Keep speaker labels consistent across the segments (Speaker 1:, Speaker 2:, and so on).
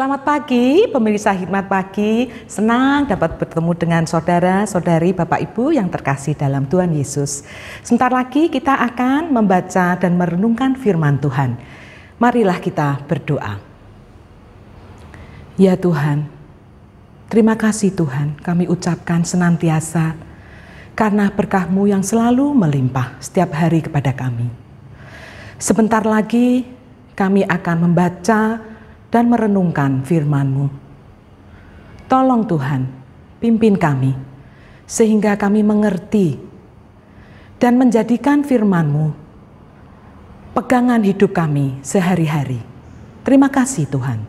Speaker 1: Selamat pagi, pemirsa Hikmat Pagi. Senang dapat bertemu dengan saudara-saudari Bapak Ibu yang terkasih dalam Tuhan Yesus. Sebentar lagi kita akan membaca dan merenungkan firman Tuhan. Marilah kita berdoa. Ya Tuhan, terima kasih Tuhan kami ucapkan senantiasa karena berkahmu yang selalu melimpah setiap hari kepada kami. Sebentar lagi kami akan membaca dan merenungkan firman-Mu. Tolong Tuhan, pimpin kami, sehingga kami mengerti dan menjadikan firman-Mu pegangan hidup kami sehari-hari. Terima kasih Tuhan.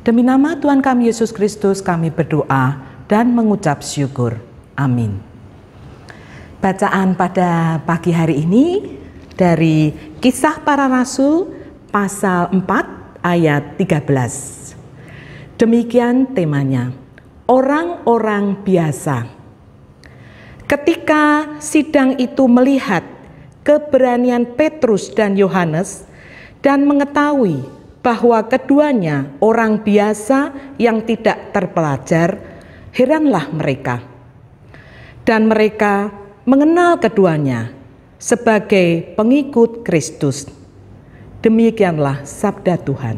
Speaker 1: Demi nama Tuhan kami Yesus Kristus kami berdoa dan mengucap syukur. Amin. Bacaan pada pagi hari ini dari Kisah Para Rasul pasal 4 ayat 13. Demikian temanya, orang-orang biasa. Ketika sidang itu melihat keberanian Petrus dan Yohanes dan mengetahui bahwa keduanya orang biasa yang tidak terpelajar, heranlah mereka. Dan mereka mengenal keduanya sebagai pengikut Kristus. Demikianlah sabda Tuhan.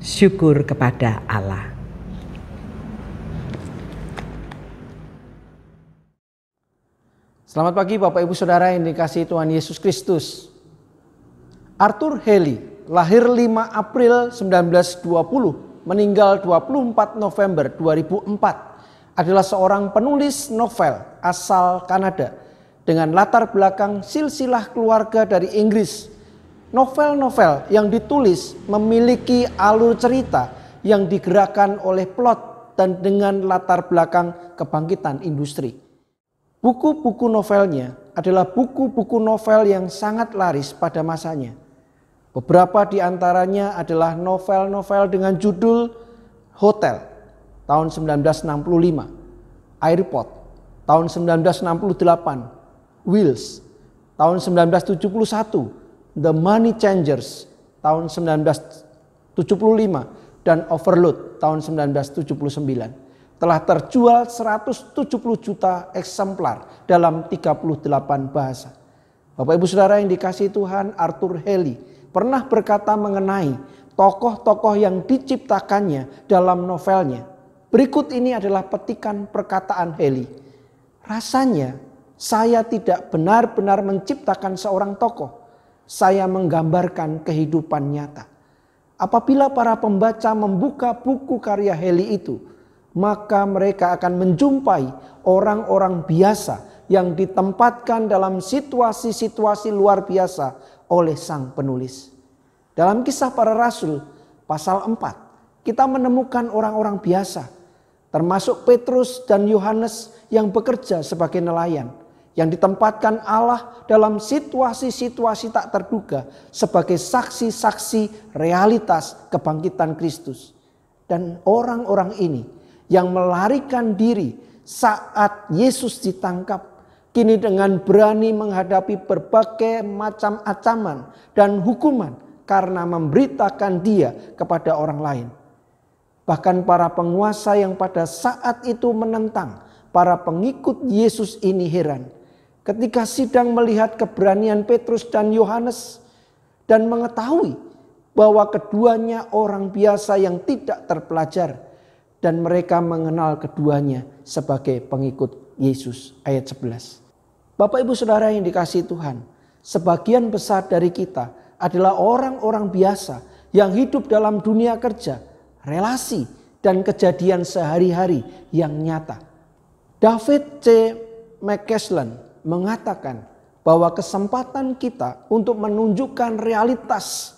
Speaker 1: Syukur kepada Allah.
Speaker 2: Selamat pagi Bapak Ibu Saudara yang dikasih Tuhan Yesus Kristus. Arthur Haley lahir 5 April 1920, meninggal 24 November 2004. Adalah seorang penulis novel asal Kanada dengan latar belakang silsilah keluarga dari Inggris Novel-novel yang ditulis memiliki alur cerita yang digerakkan oleh plot dan dengan latar belakang kebangkitan industri. Buku-buku novelnya adalah buku-buku novel yang sangat laris pada masanya. Beberapa di antaranya adalah novel-novel dengan judul Hotel tahun 1965, Airport tahun 1968, Wheels tahun 1971, The Money Changers tahun 1975 dan Overload tahun 1979 telah terjual 170 juta eksemplar dalam 38 bahasa. Bapak Ibu Saudara yang dikasih Tuhan Arthur Haley pernah berkata mengenai tokoh-tokoh yang diciptakannya dalam novelnya. Berikut ini adalah petikan perkataan Haley. Rasanya saya tidak benar-benar menciptakan seorang tokoh, saya menggambarkan kehidupan nyata. Apabila para pembaca membuka buku karya Heli itu, maka mereka akan menjumpai orang-orang biasa yang ditempatkan dalam situasi-situasi luar biasa oleh sang penulis. Dalam kisah para rasul pasal 4, kita menemukan orang-orang biasa termasuk Petrus dan Yohanes yang bekerja sebagai nelayan yang ditempatkan Allah dalam situasi-situasi tak terduga sebagai saksi-saksi realitas kebangkitan Kristus. Dan orang-orang ini yang melarikan diri saat Yesus ditangkap kini dengan berani menghadapi berbagai macam acaman dan hukuman karena memberitakan dia kepada orang lain. Bahkan para penguasa yang pada saat itu menentang para pengikut Yesus ini heran ketika sidang melihat keberanian Petrus dan Yohanes dan mengetahui bahwa keduanya orang biasa yang tidak terpelajar dan mereka mengenal keduanya sebagai pengikut Yesus ayat 11. Bapak Ibu Saudara yang dikasih Tuhan, sebagian besar dari kita adalah orang-orang biasa yang hidup dalam dunia kerja, relasi, dan kejadian sehari-hari yang nyata. David C. McCaslin mengatakan bahwa kesempatan kita untuk menunjukkan realitas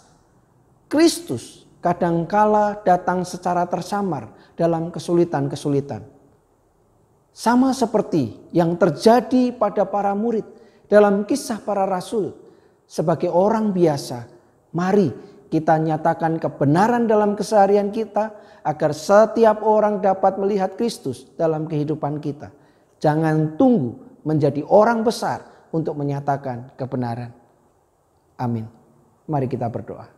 Speaker 2: Kristus kadangkala datang secara tersamar dalam kesulitan-kesulitan. Sama seperti yang terjadi pada para murid dalam kisah para rasul. Sebagai orang biasa, mari kita nyatakan kebenaran dalam keseharian kita agar setiap orang dapat melihat Kristus dalam kehidupan kita. Jangan tunggu menjadi orang besar untuk menyatakan kebenaran. Amin. Mari kita berdoa.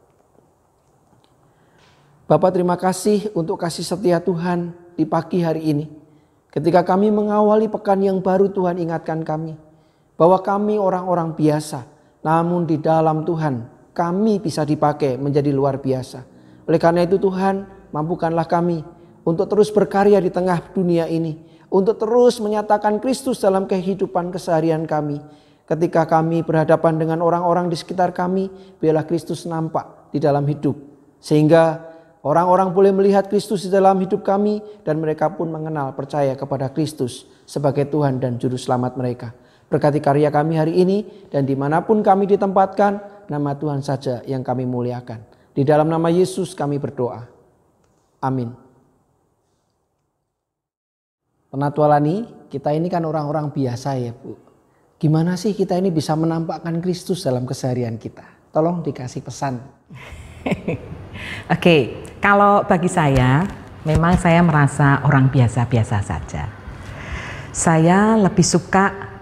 Speaker 2: Bapak terima kasih untuk kasih setia Tuhan di pagi hari ini. Ketika kami mengawali pekan yang baru Tuhan ingatkan kami. Bahwa kami orang-orang biasa. Namun di dalam Tuhan kami bisa dipakai menjadi luar biasa. Oleh karena itu Tuhan mampukanlah kami untuk terus berkarya di tengah dunia ini untuk terus menyatakan Kristus dalam kehidupan keseharian kami. Ketika kami berhadapan dengan orang-orang di sekitar kami, biarlah Kristus nampak di dalam hidup. Sehingga orang-orang boleh melihat Kristus di dalam hidup kami dan mereka pun mengenal percaya kepada Kristus sebagai Tuhan dan Juru Selamat mereka. Berkati karya kami hari ini dan dimanapun kami ditempatkan, nama Tuhan saja yang kami muliakan. Di dalam nama Yesus kami berdoa. Amin. Lani, kita ini kan orang-orang biasa ya Bu. Gimana sih kita ini bisa menampakkan Kristus dalam keseharian kita? Tolong dikasih pesan.
Speaker 1: Oke, okay. kalau bagi saya memang saya merasa orang biasa-biasa saja. Saya lebih suka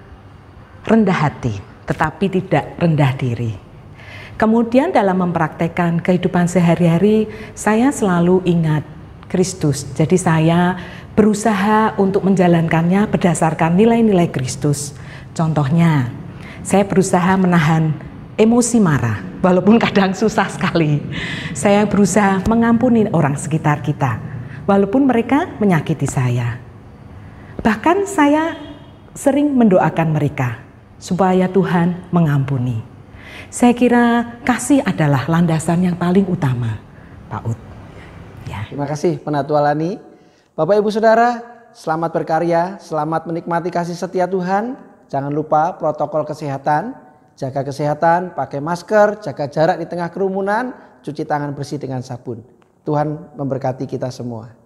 Speaker 1: rendah hati, tetapi tidak rendah diri. Kemudian dalam mempraktekkan kehidupan sehari-hari, saya selalu ingat Kristus. Jadi saya berusaha untuk menjalankannya berdasarkan nilai-nilai Kristus. Contohnya, saya berusaha menahan emosi marah, walaupun kadang susah sekali. Saya berusaha mengampuni orang sekitar kita, walaupun mereka menyakiti saya. Bahkan saya sering mendoakan mereka supaya Tuhan mengampuni. Saya kira kasih adalah landasan yang paling utama, Pak
Speaker 2: Ut. Ya. Terima kasih Penatua Lani. Bapak Ibu Saudara, selamat berkarya, selamat menikmati kasih setia Tuhan. Jangan lupa protokol kesehatan, jaga kesehatan, pakai masker, jaga jarak di tengah kerumunan, cuci tangan bersih dengan sabun. Tuhan memberkati kita semua.